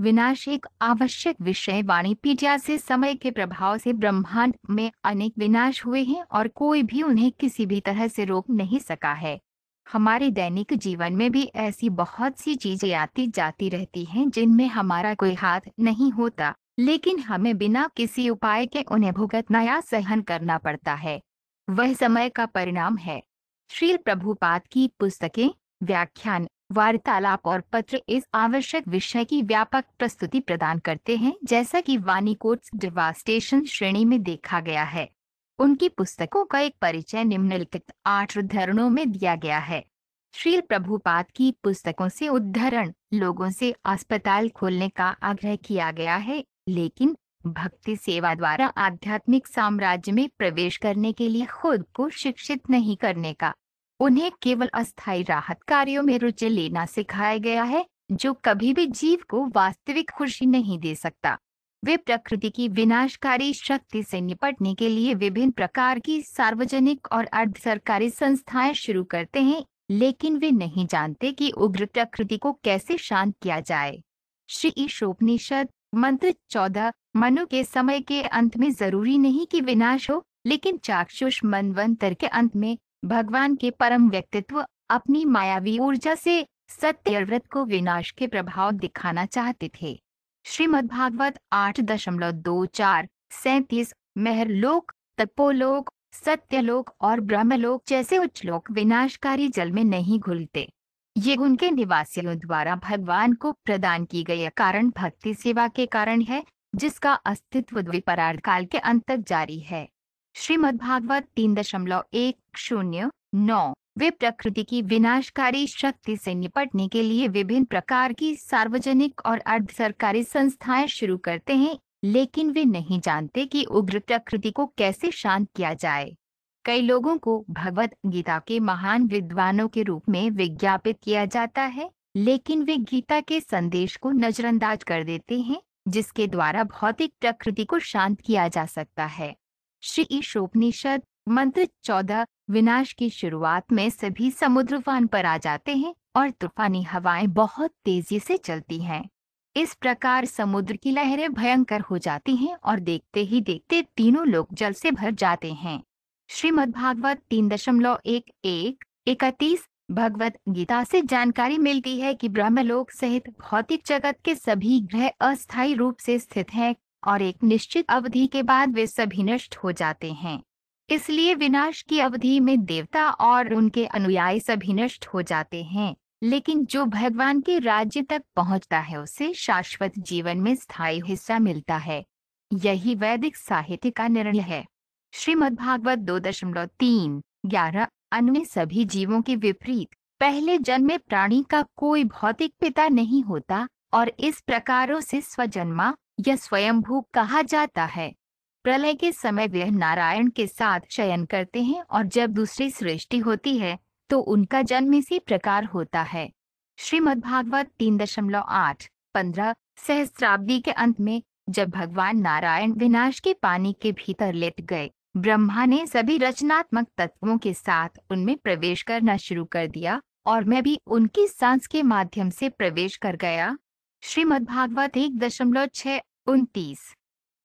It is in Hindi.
विनाश एक आवश्यक विषय वाणी पीटिया से समय के प्रभाव से ब्रह्मांड में अनेक विनाश हुए हैं और कोई भी उन्हें किसी भी तरह से रोक नहीं सका है हमारे दैनिक जीवन में भी ऐसी बहुत सी चीजें आती जाती रहती हैं जिनमें हमारा कोई हाथ नहीं होता लेकिन हमें बिना किसी उपाय के उन्हें भुगतना या सहन करना पड़ता है वह समय का परिणाम है श्री प्रभुपाद की पुस्तकें व्याख्यान वार्तालाप और पत्र इस आवश्यक विषय की व्यापक प्रस्तुति प्रदान करते हैं जैसा कि वानीकोट्स डिवास्टेशन श्रेणी में देखा गया है उनकी पुस्तकों का एक परिचय निम्नलिखित आठ उद्धरणों में दिया गया है श्रील प्रभुपाद की पुस्तकों से उद्धरण लोगों से अस्पताल खोलने का आग्रह किया गया है लेकिन भक्ति सेवा द्वारा आध्यात्मिक साम्राज्य में प्रवेश करने के लिए खुद को शिक्षित नहीं करने का उन्हें केवल अस्थायी राहत कार्यों में रुचि लेना सिखाया गया है जो कभी भी जीव को वास्तविक खुशी नहीं दे सकता वे प्रकृति की विनाशकारी शक्ति से निपटने के लिए विभिन्न प्रकार की सार्वजनिक और अर्ध सरकारी संस्थाएं शुरू करते हैं लेकिन वे नहीं जानते कि उग्र प्रकृति को कैसे शांत किया जाए श्री ईशोपनिषद मंत्र चौदह मनु के समय के अंत में जरूरी नहीं कि विनाश हो लेकिन चाक्षुष मनवंतर के अंत में भगवान के परम व्यक्तित्व अपनी मायावी ऊर्जा से सत्यव्रत को विनाश के प्रभाव दिखाना चाहते थे श्रीमद् भागवत आठ दशमलव दो चार सैतीस मेहरलोक तपोलोक सत्यलोक और ब्रह्मलोक जैसे उच्चलोक विनाशकारी जल में नहीं घुलते ये उनके निवासियों द्वारा भगवान को प्रदान की गई कारण भक्ति सेवा के कारण है जिसका अस्तित्व द्विपरार्ध काल के अंत तक जारी है भागवत तीन दशमलव एक शून्य नौ वे प्रकृति की विनाशकारी शक्ति से निपटने के लिए विभिन्न प्रकार की सार्वजनिक और अर्ध सरकारी संस्थाएं शुरू करते हैं लेकिन वे नहीं जानते कि उग्र प्रकृति को कैसे शांत किया जाए कई लोगों को भगवत गीता के महान विद्वानों के रूप में विज्ञापित किया जाता है लेकिन वे गीता के संदेश को नजरअंदाज कर देते हैं जिसके द्वारा भौतिक प्रकृति को शांत किया जा सकता है श्री ईशोपनिषद मंत्र चौदह विनाश की शुरुआत में सभी समुद्र वान पर आ जाते हैं और तूफानी हवाएं बहुत तेजी से चलती हैं इस प्रकार समुद्र की लहरें भयंकर हो जाती हैं और देखते ही देखते तीनों लोग जल से भर जाते हैं श्रीमद भागवत तीन दशमलव एक एक इकतीस भगवत गीता से जानकारी मिलती है कि ब्रह्मलोक सहित भौतिक जगत के सभी ग्रह अस्थायी रूप से स्थित हैं और एक निश्चित अवधि के बाद वे सभी नष्ट हो जाते हैं इसलिए विनाश की अवधि में देवता और उनके अनुयायी सभी नष्ट हो जाते हैं लेकिन जो भगवान के राज्य तक पहुंचता है उसे शाश्वत जीवन में स्थायी हिस्सा मिलता है यही वैदिक साहित्य का निर्णय है श्रीमद् भागवत दो दशमलव तीन ग्यारह अन्य सभी जीवों के विपरीत पहले जन्म में प्राणी का कोई भौतिक पिता नहीं होता और इस प्रकारों से स्वजन्मा यह स्वयंभू कहा जाता है प्रलय के समय वे नारायण के साथ शयन करते हैं और जब दूसरी सृष्टि होती है तो उनका जन्म इसी प्रकार होता है श्रीमद् भागवत तीन दशमलव आठ पंद्रह सहस्राब्दी के अंत में जब भगवान नारायण विनाश के पानी के भीतर लेट गए ब्रह्मा ने सभी रचनात्मक तत्वों के साथ उनमें प्रवेश करना शुरू कर दिया और मैं भी उनकी सांस के माध्यम से प्रवेश कर गया श्रीमद्भागवत एक दशमलव छ उन्तीस